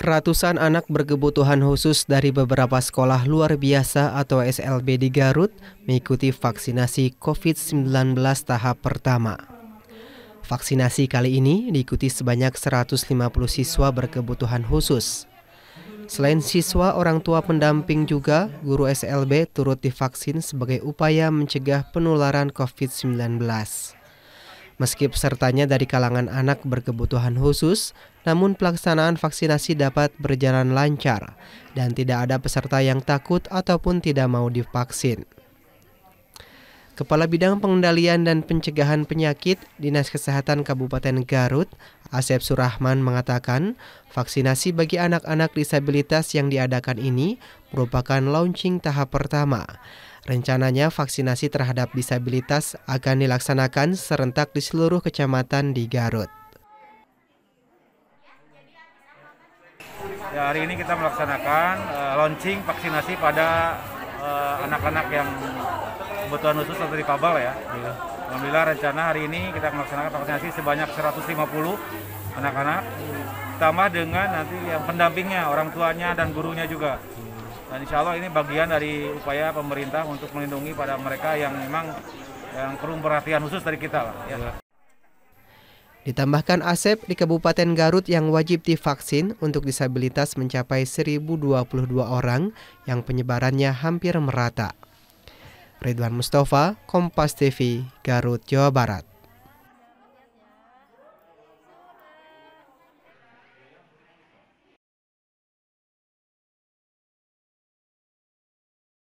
Ratusan anak berkebutuhan khusus dari beberapa sekolah luar biasa atau SLB di Garut mengikuti vaksinasi COVID-19 tahap pertama. Vaksinasi kali ini diikuti sebanyak 150 siswa berkebutuhan khusus. Selain siswa, orang tua pendamping juga guru SLB turut divaksin sebagai upaya mencegah penularan COVID-19. Meski pesertanya dari kalangan anak berkebutuhan khusus, namun pelaksanaan vaksinasi dapat berjalan lancar dan tidak ada peserta yang takut ataupun tidak mau divaksin. Kepala Bidang Pengendalian dan Pencegahan Penyakit Dinas Kesehatan Kabupaten Garut, Asep Surahman mengatakan, vaksinasi bagi anak-anak disabilitas yang diadakan ini merupakan launching tahap pertama. Rencananya vaksinasi terhadap disabilitas akan dilaksanakan serentak di seluruh kecamatan di Garut. Ya, hari ini kita melaksanakan uh, launching vaksinasi pada Eh, anak-anak uh, yang kebutuhan khusus atau di Pabal ya. Iya. Alhamdulillah rencana hari ini kita melaksanakan vaksinasi sebanyak 150 anak-anak tambah dengan nanti yang pendampingnya, orang tuanya dan gurunya juga. Dan insya Allah ini bagian dari upaya pemerintah untuk melindungi pada mereka yang memang yang perlu perhatian khusus dari kita lah. Ya. Iya. Ditambahkan Asep di Kabupaten Garut yang wajib divaksin untuk disabilitas mencapai 1022 orang yang penyebarannya hampir merata. Ridwan Mustafa, Kompas TV, Garut, Jawa Barat.